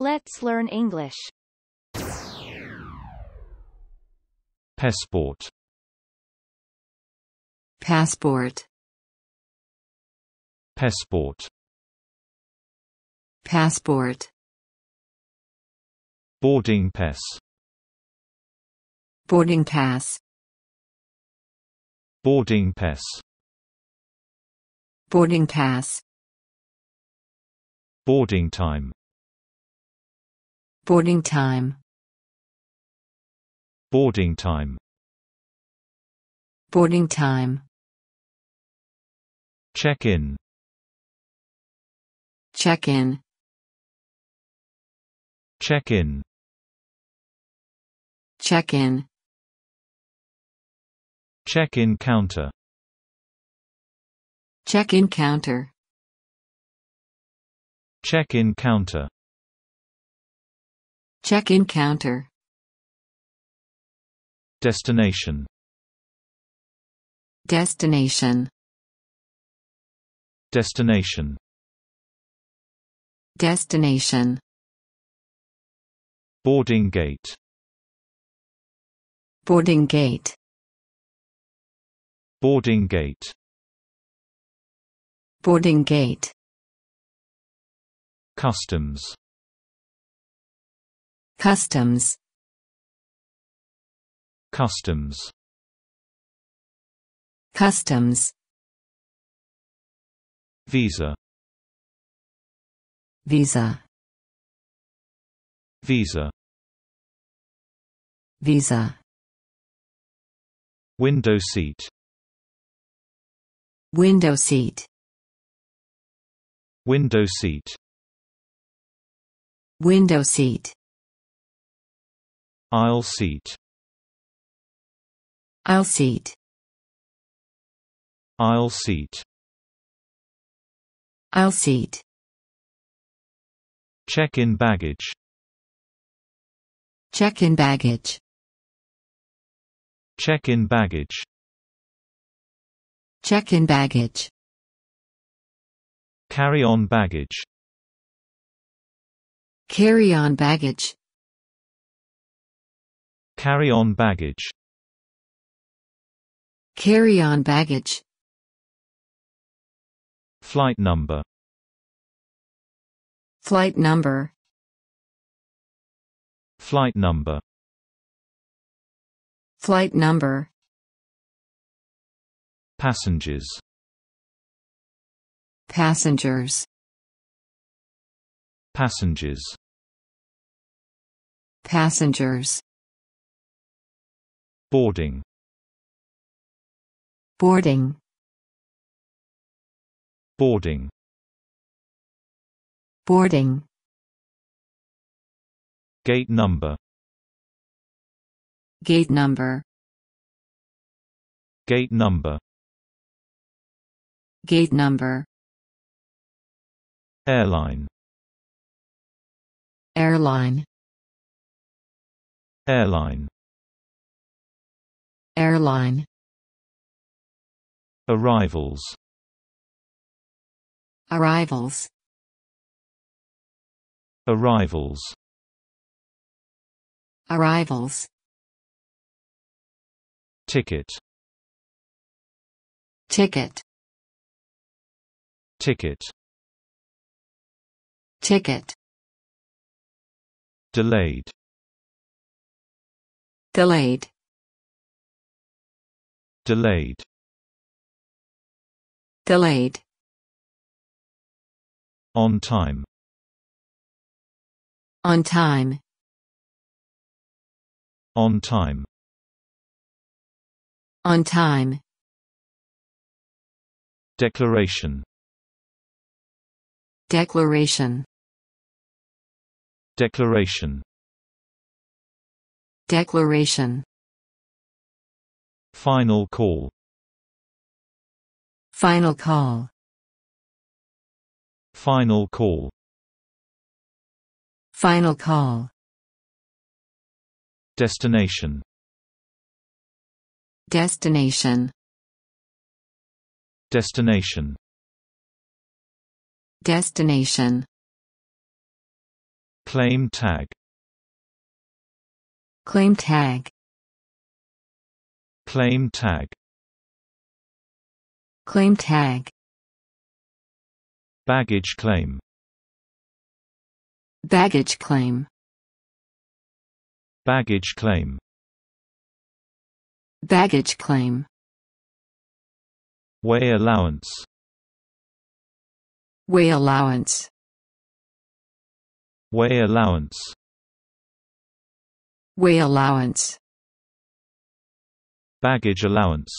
Let's learn English. Passport. Passport. Passport. Passport. Boarding pass. Boarding pass. Boarding pass. Boarding pass. Boarding time. Boarding time. Boarding time. Boarding time. Check in. Check in. Check in. Check in. Check in counter. Check in counter. Check in counter. Check-in counter. Destination. Destination. Destination. Destination. Boarding gate. Boarding gate. Boarding gate. Boarding gate. Customs. Customs Customs Customs Visa Visa Visa Visa Window seat Window seat Window seat Window seat aisle seat aisle seat aisle seat aisle seat check-in baggage check-in baggage check-in baggage check-in baggage carry-on baggage carry-on baggage Carry-on baggage Carry-on baggage Flight number Flight number Flight number Flight number Passengers Passengers Passengers Passengers Boarding Boarding Boarding Boarding Gate number Gate number Gate number Gate number Airline Airline Airline Airline Arrivals Arrivals Arrivals Arrivals Ticket Ticket Ticket Ticket Delayed Delayed Delayed. Delayed. On time. On time. On time. On time. Declaration. Declaration. Declaration. Declaration Final call Final call Final call Final call Destination Destination Destination Destination Claim tag Claim tag Claim tag Claim tag Baggage claim Baggage claim Baggage claim Baggage claim Way allowance Way allowance Way allowance Way allowance Baggage allowance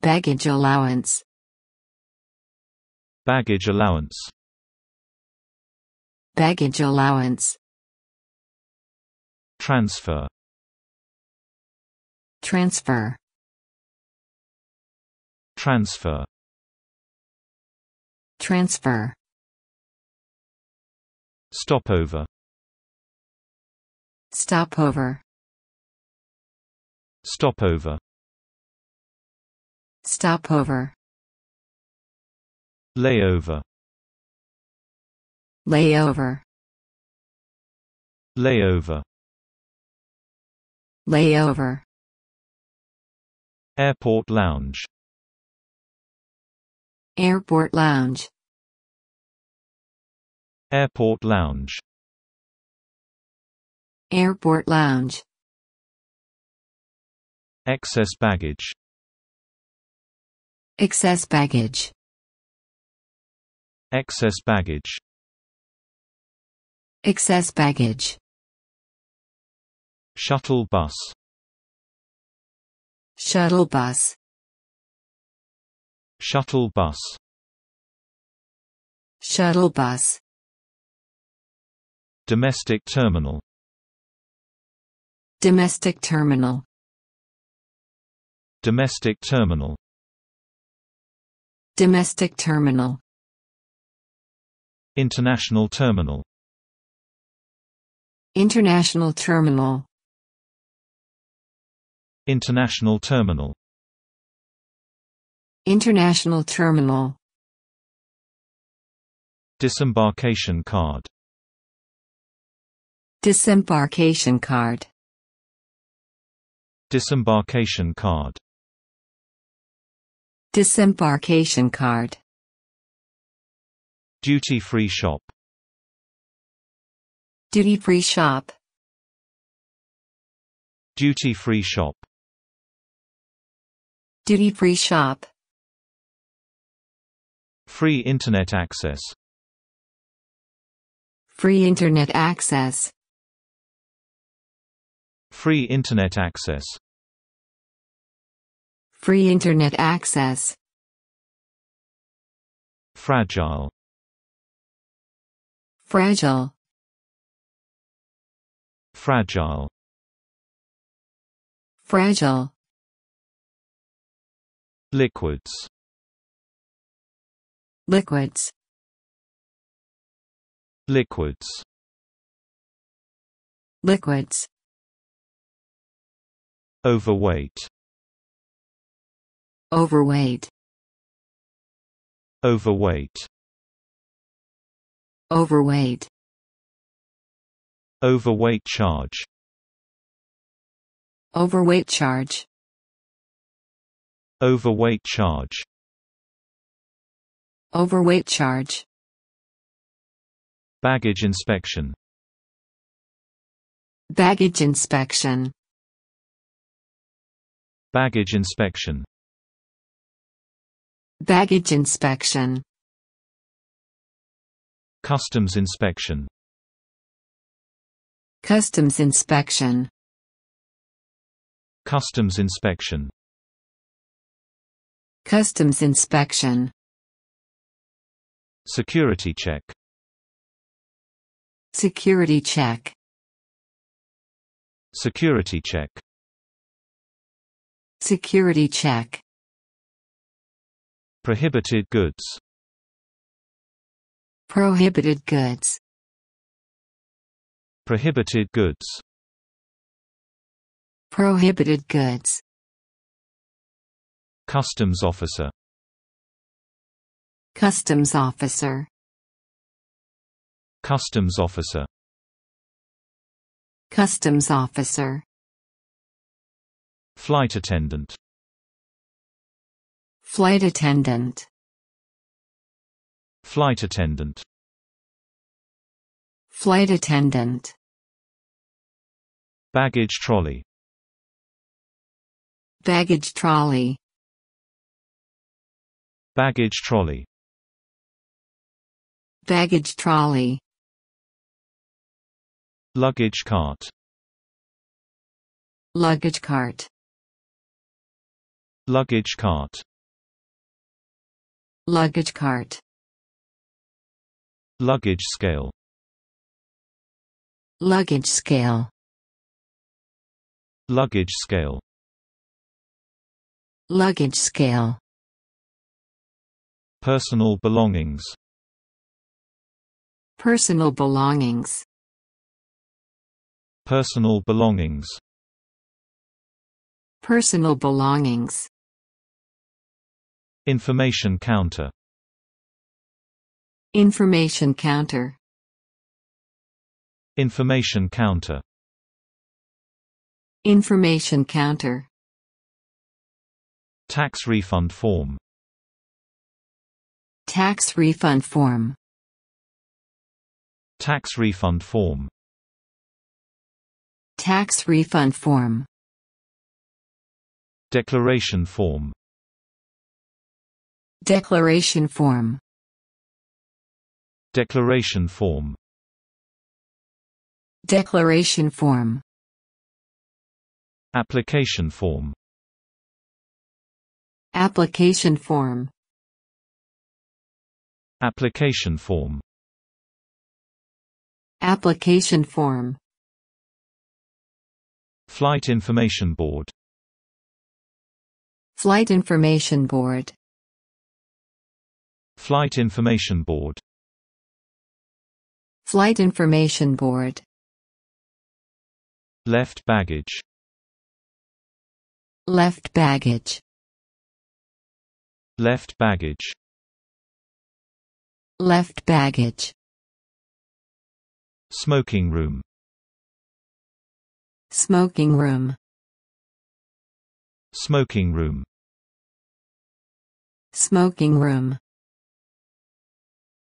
Baggage allowance Baggage allowance Baggage allowance Transfer Transfer Transfer Transfer Stopover Stopover Stopover Stopover Layover Layover Layover Layover Airport Lounge Airport Lounge Airport Lounge Airport Lounge Excess baggage. Excess baggage. Excess baggage. Excess baggage. Shuttle bus. Shuttle bus. Shuttle bus. Shuttle bus. Domestic terminal. Domestic terminal. Domestic terminal Domestic terminal International terminal International terminal International terminal International terminal Disembarkation card Disembarkation card Disembarkation card Disembarkation card. Duty free shop. Duty free shop. Duty free shop. Duty free shop. Free internet access. Free internet access. Free internet access. Free internet access. Fragile. Fragile. Fragile. Fragile. Liquids. Liquids. Liquids. Liquids. Overweight overweight overweight overweight overweight charge overweight charge overweight charge overweight charge baggage inspection baggage inspection baggage inspection Baggage inspection Customs inspection Customs inspection Customs inspection Customs inspection Security check Security check Security check Security check Prohibited goods Prohibited goods Prohibited goods Prohibited goods Customs officer Customs officer Customs officer Customs officer Flight attendant Flight attendant. Flight attendant. Flight attendant. Baggage trolley. Baggage trolley. Baggage trolley. Baggage trolley. Luggage cart. Luggage cart. Luggage cart. Luggage cart. Luggage scale. Luggage scale. Luggage scale. Luggage scale. Personal belongings. Personal belongings. Personal belongings. Personal belongings. Information counter Information counter Information counter Information counter Tax refund form Tax refund form Tax refund form Tax refund form Declaration form Declaration form Declaration form Declaration form Application form Application form Application form Application form Flight Information Board Flight Information Board Flight Information Board Flight Information Board Left baggage Left baggage Left baggage Left baggage Smoking room Smoking room Smoking room Smoking room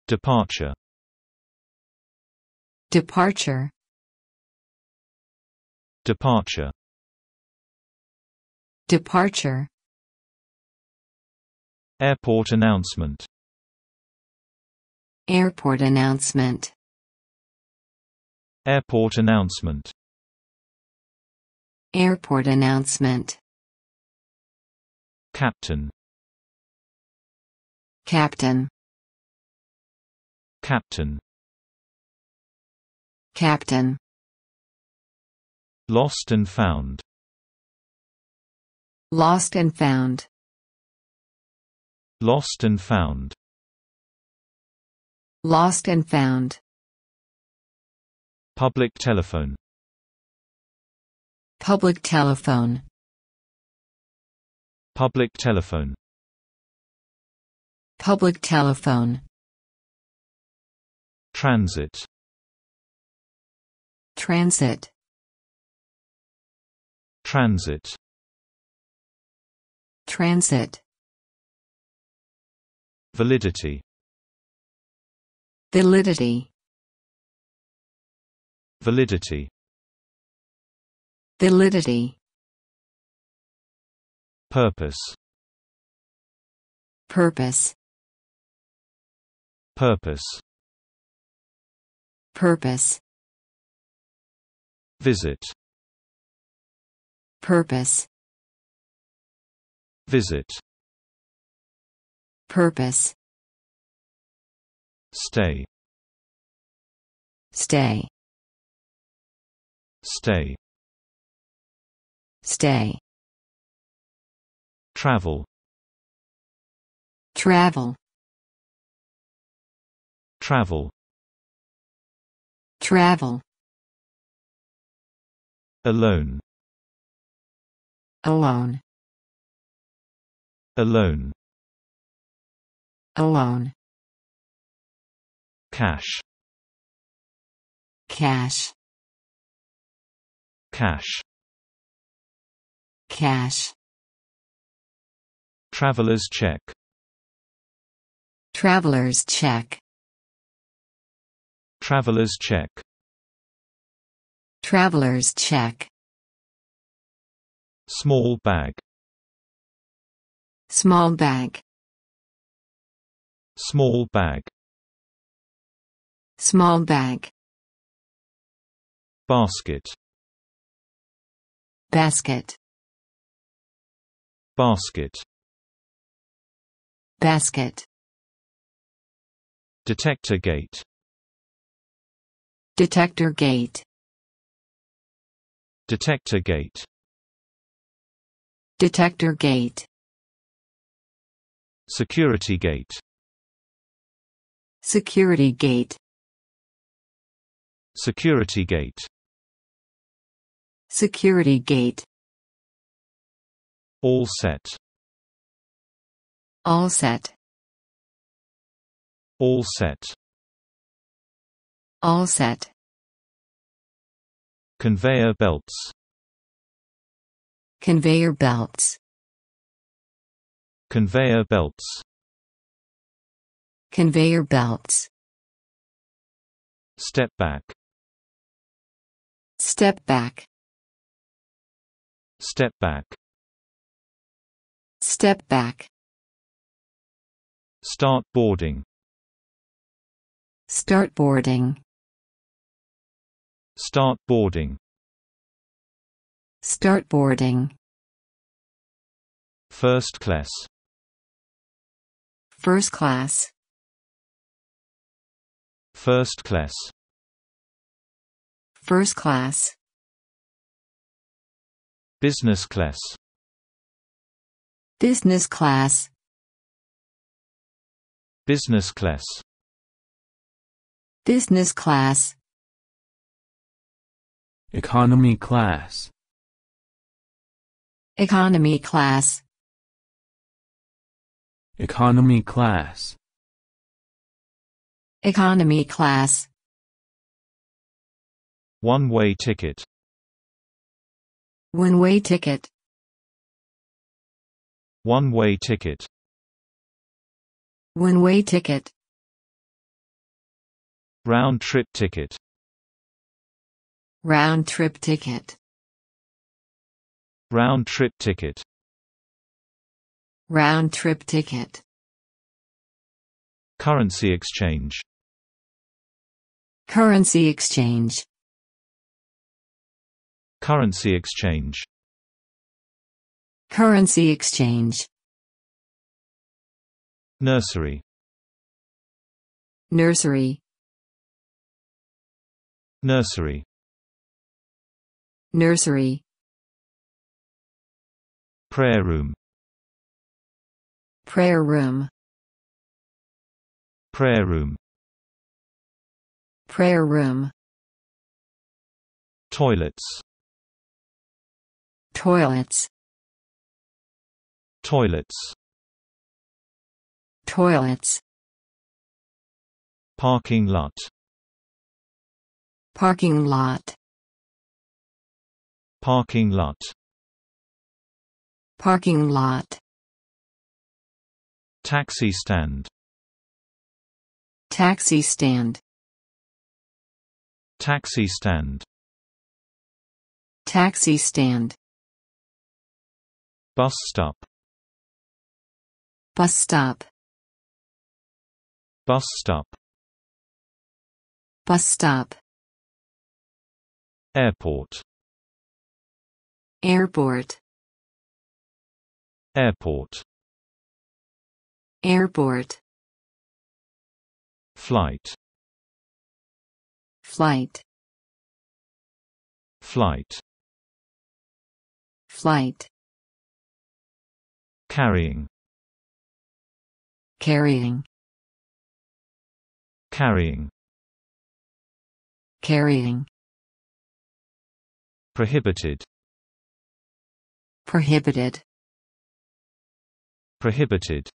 Departure Departure Departure Departure Airport announcement Airport announcement Airport announcement Airport announcement Captain Captain Captain Captain Lost and found Lost and found Lost and found Lost and found Public telephone Public telephone Public telephone Public telephone Transit Transit Transit Transit Validity Validity Validity Validity Purpose Purpose Purpose Purpose Visit Purpose Visit Purpose Stay Stay Stay Stay Travel Travel Travel Travel. Alone. Alone. Alone. Alone. Cash. Cash. Cash. Cash. Traveler's check. Traveler's check. Traveler's check Traveler's check Small bag Small bag Small bag Small bag Basket Basket Basket Basket Detector gate Detector gate. Detector gate. Detector gate. Security gate. Security gate. Security gate. Security gate. All set. All set. All set. All set. Conveyor belts. Conveyor belts. Conveyor belts. Conveyor belts. Step back. Step back. Step back. Step back. Start boarding. Start boarding. Start boarding. Start boarding. First class. First class. First class. First class. Business class. Business class. Business class. Business class. Economy class. Economy class. Economy class. Economy class. One-way ticket. One-way ticket. One-way ticket. One-way ticket. Round-trip ticket. Round trip ticket. Round trip ticket. Round trip ticket. Currency exchange. Currency exchange. Currency exchange. Currency exchange. Nursery. Nursery. Nursery. Nursery Prayer room Prayer room Prayer room Prayer room Toilets Toilets Toilets Toilets Parking lot Parking lot Parking lot. Parking lot. Taxi stand. Taxi stand. Taxi stand. Taxi stand. Bus stop. Bus stop. Bus stop. Bus stop. Airport. Airport. Airport. Airport. Flight. Flight. Flight. Flight. Carrying. Carrying. Carrying. Carrying. Prohibited. Prohibited. Prohibited.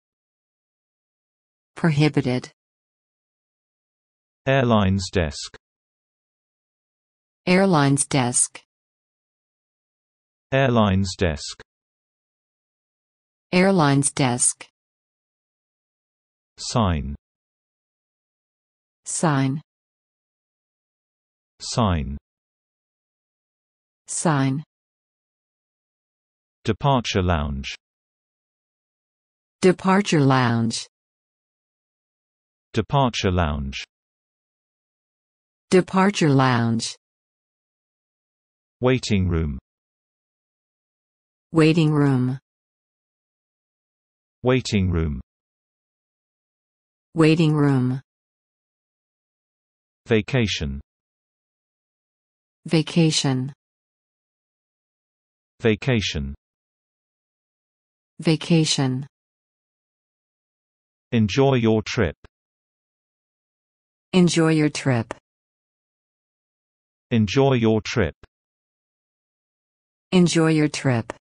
Prohibited. Airlines desk. Airlines desk. Airlines desk. Airlines desk. Sign. Sign. Sign. Sign. Departure Lounge Departure Lounge Departure Lounge Departure Lounge Waiting Room Waiting Room Waiting Room Waiting Room Vacation Vacation Vacation Vacation Enjoy your trip. Enjoy your trip. Enjoy your trip. Enjoy your trip.